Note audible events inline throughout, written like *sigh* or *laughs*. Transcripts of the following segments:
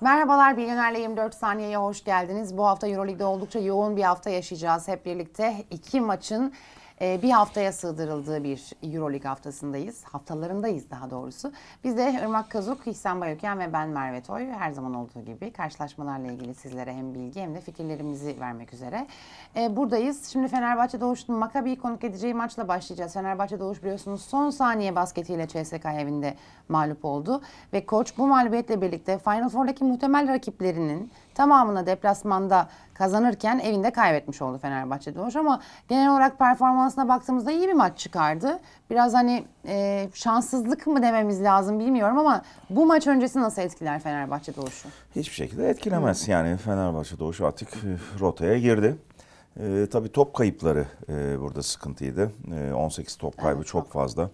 Merhabalar Bilyoner'le 24 saniyeye hoş geldiniz. Bu hafta Euroleague'de oldukça yoğun bir hafta yaşayacağız hep birlikte. İki maçın e, bir haftaya sığdırıldığı bir Euroleague haftasındayız. Haftalarındayız daha doğrusu. Biz de Irmak Kazuk, İhsan Bayöken ve ben Merve Toy her zaman olduğu gibi karşılaşmalarla ilgili sizlere hem bilgi hem de fikirlerimizi vermek üzere. E, buradayız. Şimdi Fenerbahçe Doğuş'un Makabi'yi konuk edeceği maçla başlayacağız. Fenerbahçe Doğuş biliyorsunuz son saniye basketiyle CSK evinde mağlup oldu. Ve koç bu mağlubiyetle birlikte Final Four'daki muhtemel rakiplerinin tamamını deplasmanda kazanırken evinde kaybetmiş oldu Fenerbahçe Doğuş ama genel olarak performansına baktığımızda iyi bir maç çıkardı. Biraz hani e, şanssızlık mı dememiz lazım bilmiyorum ama bu maç öncesi nasıl etkiler Fenerbahçe Doğuş'u? Hiçbir şekilde etkilemez yani Fenerbahçe Doğuş artık e, rotaya girdi. E, tabii top kayıpları e, burada sıkıntıydı. E, 18 top kaybı evet, çok fazla. fazla.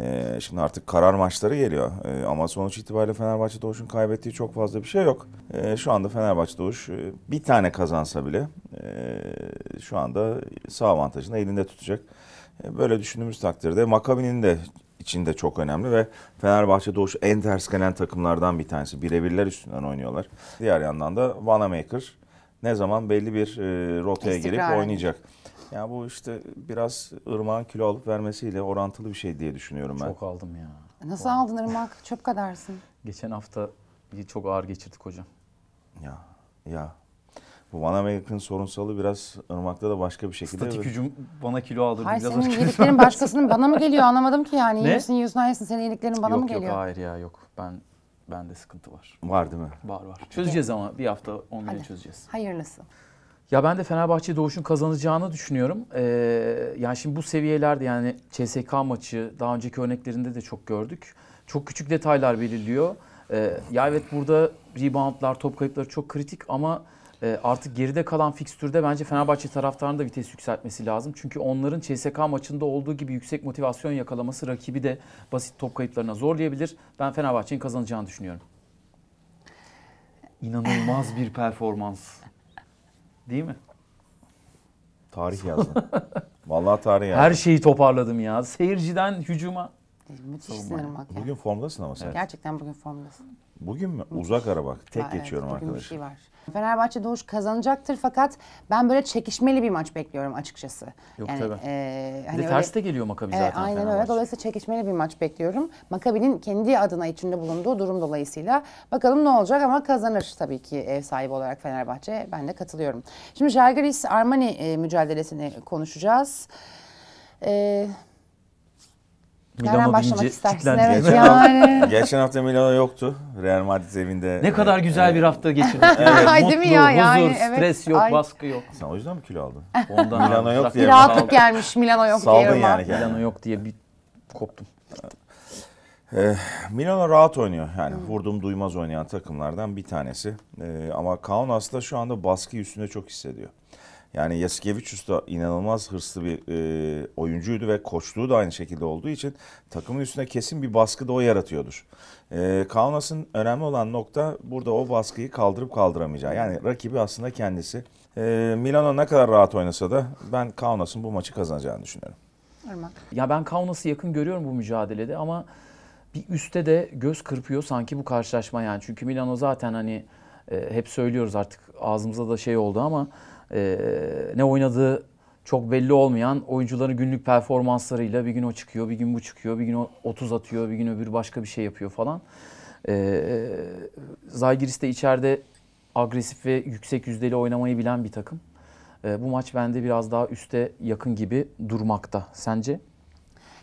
Ee, şimdi artık karar maçları geliyor. Ee, ama sonuç itibariyle Fenerbahçe Doğuş'un kaybettiği çok fazla bir şey yok. Ee, şu anda Fenerbahçe Doğuş e, bir tane kazansa bile e, şu anda sağ avantajını elinde tutacak. Ee, böyle düşündüğümüz takdirde Makabi'nin de içinde çok önemli ve Fenerbahçe Doğuş en ters gelen takımlardan bir tanesi. Birebirler üstünden oynuyorlar. Diğer yandan da Vanamaker ne zaman belli bir e, rotaya girip oynayacak. Ya bu işte biraz ırmağın kilo alıp vermesiyle orantılı bir şey diye düşünüyorum ben. Çok aldım ya. Nasıl Vallahi. aldın ırmak? Çöp kadarsın. *laughs* Geçen hafta çok ağır geçirdik hocam. Ya ya. Bu bana yakın sorunsalı biraz ırmakta da başka bir şekilde. Statik hücum bana kilo aldı. Hayır biraz senin yediklerin başkasının bana mı geliyor anlamadım ki yani. Ne? Yiyorsun yiyorsun hayırsın senin yediklerin bana yok, mı geliyor? Yok yok hayır ya yok. Ben bende sıkıntı var. Var değil mi? Var var. Çözeceğiz Peki. ama bir hafta onları Hadi. çözeceğiz. Hayırlısı. Ya ben de Fenerbahçe Doğuş'un kazanacağını düşünüyorum. Ee, yani şimdi bu seviyelerde yani CSK maçı daha önceki örneklerinde de çok gördük. Çok küçük detaylar belirliyor. Ee, ya evet burada reboundlar, top kayıpları çok kritik ama e, artık geride kalan fikstürde bence Fenerbahçe taraftarının da vites yükseltmesi lazım. Çünkü onların CSK maçında olduğu gibi yüksek motivasyon yakalaması rakibi de basit top kayıplarına zorlayabilir. Ben Fenerbahçe'nin kazanacağını düşünüyorum. İnanılmaz bir performans. Değil mi? Tarih yazdım. *laughs* Vallahi tarih yazdım. Her şeyi toparladım ya. Seyirciden hücuma. Müthiş sınırmak. Bugün formdasın ama sen. Gerçekten bugün formdasın. Bugün mü? Uzak ara bak. Tek ha, geçiyorum evet, arkadaşlar. şey var. Fenerbahçe Doğuş kazanacaktır fakat ben böyle çekişmeli bir maç bekliyorum açıkçası. Yok yani, tabii. E, hani öyle, ters de geliyor Makabi e, Aynen öyle. Dolayısıyla çekişmeli bir maç bekliyorum. Makabi'nin kendi adına içinde bulunduğu durum dolayısıyla bakalım ne olacak ama kazanır tabii ki ev sahibi olarak Fenerbahçe. Ben de katılıyorum. Şimdi Jalgiris Armani e, mücadelesini konuşacağız. Ee, Milano Nereden başlamak deyince istersin? Evet *laughs* Geçen hafta- yani. Geçen hafta Milano yoktu. Real Madrid evinde. Ne kadar e, güzel bir hafta geçirdik. *laughs* Evet, Ay, değil mi mutlu, ya? huzur, Yani, evet. stres yok, Ay. baskı yok. Sen o yüzden mi kilo aldın? *laughs* Ondan Milano yok diye Bir rahatlık gelmiş Milano yok Saldın diyorum yani. yani Milano yok diye bir koptum. Eh, Milano rahat oynuyor. Yani vurdum duymaz oynayan takımlardan bir tanesi. Eh, ama Kaunas da şu anda baskı üstünde çok hissediyor. Yani Yasikevicius da inanılmaz hırslı bir e, oyuncuydu ve koçluğu da aynı şekilde olduğu için takımın üstüne kesin bir baskı da o yaratıyordur. E, Kaunas'ın önemli olan nokta burada o baskıyı kaldırıp kaldıramayacağı. Yani rakibi aslında kendisi. E, Milano ne kadar rahat oynasa da ben Kaunas'ın bu maçı kazanacağını düşünüyorum. Ya ben Kaunas'ı yakın görüyorum bu mücadelede ama bir üste de göz kırpıyor sanki bu karşılaşma yani. Çünkü Milano zaten hani e, hep söylüyoruz artık ağzımıza da şey oldu ama e, ne oynadığı çok belli olmayan oyuncuları günlük performanslarıyla bir gün o çıkıyor, bir gün bu çıkıyor, bir gün o 30 atıyor, bir gün öbür başka bir şey yapıyor falan. Ee, Zalgiris de içeride agresif ve yüksek yüzdeli oynamayı bilen bir takım. Ee, bu maç bende biraz daha üste yakın gibi durmakta. Sence?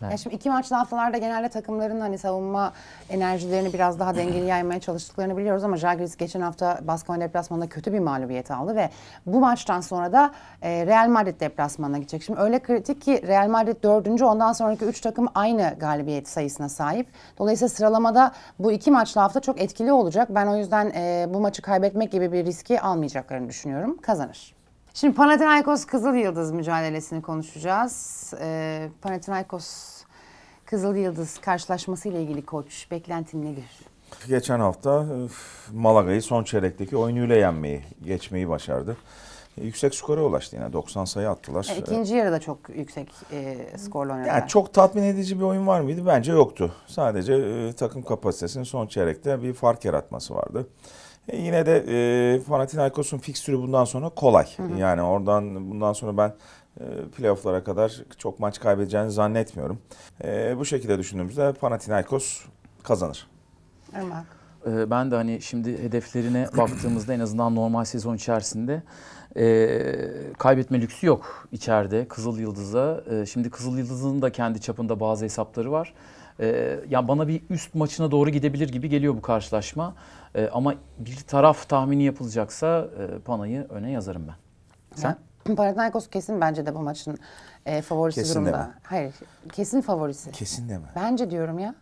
Evet. şimdi iki maçlı haftalarda genelde takımların hani savunma enerjilerini biraz daha dengeli yaymaya çalıştıklarını biliyoruz ama Žalgiris geçen hafta Baskonya deplasmanında kötü bir mağlubiyet aldı ve bu maçtan sonra da e, Real Madrid deplasmanına gidecek. Şimdi öyle kritik ki Real Madrid dördüncü ondan sonraki üç takım aynı galibiyet sayısına sahip. Dolayısıyla sıralamada bu iki maçlı hafta çok etkili olacak. Ben o yüzden e, bu maçı kaybetmek gibi bir riski almayacaklarını düşünüyorum. Kazanır. Şimdi Panathinaikos Kızıl Yıldız mücadelesini konuşacağız. Ee, Panathinaikos Kızıl Yıldız karşılaşması ile ilgili koç beklentin nedir? Geçen hafta Malaga'yı son çeyrekteki oyunuyla yenmeyi, geçmeyi başardı. Yüksek skora ulaştı yine. 90 sayı attılar. E, ikinci yarıda çok yüksek e, skorla oynadılar. Yani çok tatmin edici bir oyun var mıydı? Bence yoktu. Sadece e, takım kapasitesinin son çeyrekte bir fark yaratması vardı. E, yine de e, Panathinaikos'un fikstürü bundan sonra kolay. Hı hı. Yani oradan bundan sonra ben e, playofflara kadar çok maç kaybedeceğini zannetmiyorum. E, bu şekilde düşündüğümüzde Panathinaikos kazanır. Irmak. E, ben de hani şimdi hedeflerine baktığımızda en azından normal sezon içerisinde e, kaybetme lüksü yok içeride Kızıl Yıldız'a. E, şimdi Kızıl Yıldız'ın da kendi çapında bazı hesapları var e, ya bana bir üst maçına doğru gidebilir gibi geliyor bu karşılaşma. E, ama bir taraf tahmini yapılacaksa e, Panay'ı öne yazarım ben. Sen? *clears throat* Panathinaikos kesin bence de bu maçın e, favorisi kesin durumda. Deme. Hayır, kesin favorisi. Kesin deme. Bence diyorum ya.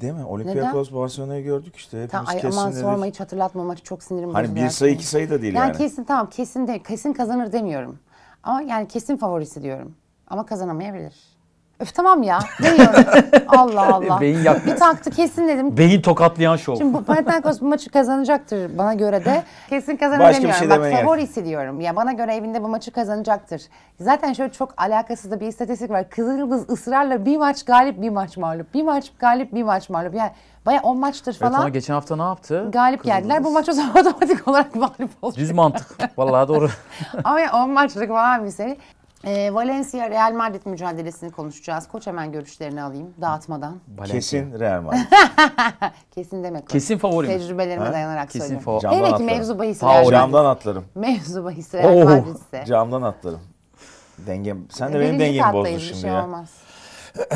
Değil mi? Olympiakos Barcelona'yı gördük işte. Hepimiz tamam, ay, kesin aman dedik. sorma hiç hatırlatma maçı çok sinirim Hani bir sayı iki sayı da değil yani. Yani kesin tamam kesin de kesin kazanır demiyorum. Ama yani kesin favorisi diyorum. Ama kazanamayabilir. Öf tamam ya. Yiyorum. *laughs* Allah Allah. Beyin yaktı. Bir taktı kesin dedim. Beyin tokatlayan şov. Şimdi bu Panathinaikos bu maçı kazanacaktır bana göre de. Kesin kazanır Başka demiyorum. Bir şey Bak Favori favorisi Ya bana göre evinde bu maçı kazanacaktır. Zaten şöyle çok alakasız da bir istatistik var. Kızılırız ısrarla bir maç galip bir maç mağlup. Bir maç galip bir maç mağlup. Yani Baya 10 maçtır falan. Evet, ama geçen hafta ne yaptı? Galip Kızıldız. geldiler. Bu maç o zaman *laughs* otomatik olarak mağlup oldu. Düz mantık. Vallahi doğru. *laughs* ama 10 yani maçlık falan bir seri. E, Valencia Real Madrid mücadelesini konuşacağız. Koç hemen görüşlerini alayım dağıtmadan. Valencia. Kesin Real Madrid. *laughs* Kesin demek. Kesin favori. Tecrübelerime ha? dayanarak Kesin söylüyorum. Favori. Camdan atlarım. mevzu bahis Real Madrid. Camdan atlarım. *laughs* Mevzu bahis Real oh. Madrid ise. Camdan atlarım. Dengem. Sen de benim Birinci dengemi bozdun şimdi şey ya. Olmaz.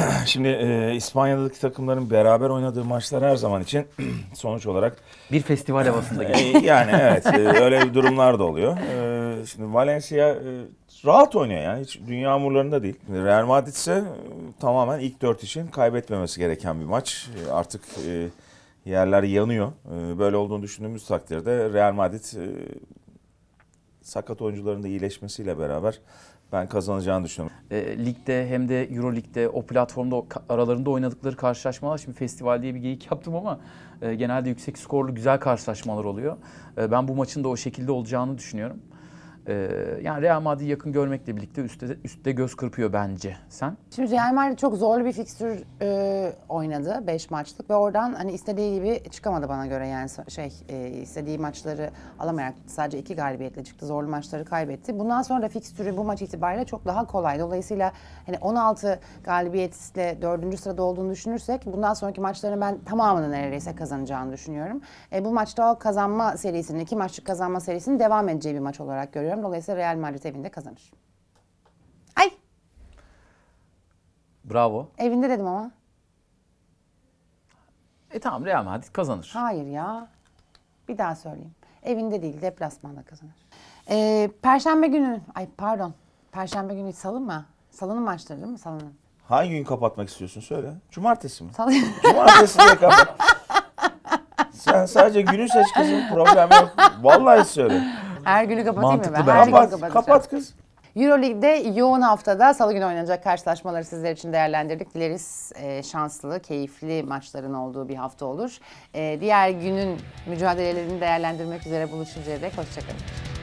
*clears throat* Şimdi e, İspanya'daki takımların beraber oynadığı maçlar her zaman için *clears throat* sonuç olarak bir festival havasında e, geliyor. yani evet e, öyle durumlar da oluyor. E, *laughs* şimdi Valencia e, rahat oynuyor yani. Hiç dünya hamurlarında değil. Real Madrid ise e, tamamen ilk dört için kaybetmemesi gereken bir maç. E, artık yerler yanıyor. böyle olduğunu düşündüğümüz takdirde Real Madrid sakat oyuncuların da iyileşmesiyle beraber ben kazanacağını düşünüyorum. E, ligde hem de Euro Lig'de o platformda aralarında oynadıkları karşılaşmalar şimdi festival diye bir geyik yaptım ama e, genelde yüksek skorlu güzel karşılaşmalar oluyor. E, ben bu maçın da o şekilde olacağını düşünüyorum. Ee, yani Real Madrid'i yakın görmekle birlikte üstte, üstte göz kırpıyor bence. Sen? Şimdi Real Madrid çok zorlu bir fikstür e, oynadı. 5 maçlık ve oradan hani istediği gibi çıkamadı bana göre. Yani şey e, istediği maçları alamayarak sadece iki galibiyetle çıktı. Zorlu maçları kaybetti. Bundan sonra da fikstürü bu maç itibariyle çok daha kolay. Dolayısıyla hani 16 galibiyetle 4. sırada olduğunu düşünürsek bundan sonraki maçlarını ben tamamını neredeyse kazanacağını düşünüyorum. E, bu maçta o kazanma serisinin, iki maçlık kazanma serisinin devam edeceği bir maç olarak görüyorum görüyorum. Dolayısıyla Real Madrid evinde kazanır. Ay. Bravo. Evinde dedim ama. E tamam Real Madrid kazanır. Hayır ya. Bir daha söyleyeyim. Evinde değil deplasmanda kazanır. Ee, Perşembe günü, ay pardon. Perşembe günü salı mı? Salının maçları değil mi? Salının. Hangi gün kapatmak istiyorsun söyle. Cumartesi mi? Salı. *laughs* Cumartesi diye kapat. Sen sadece günü seç kızım problem yok. Vallahi söyle. Ergül'ü kapatayım Mantıklı mı ben? bence. Ergül'ü Kapat, kapatacağım. kapat kız. Euroleague'de yoğun haftada salı günü oynanacak karşılaşmaları sizler için değerlendirdik. Dileriz e, şanslı, keyifli maçların olduğu bir hafta olur. E, diğer günün mücadelelerini değerlendirmek üzere buluşuncaya dek hoşçakalın.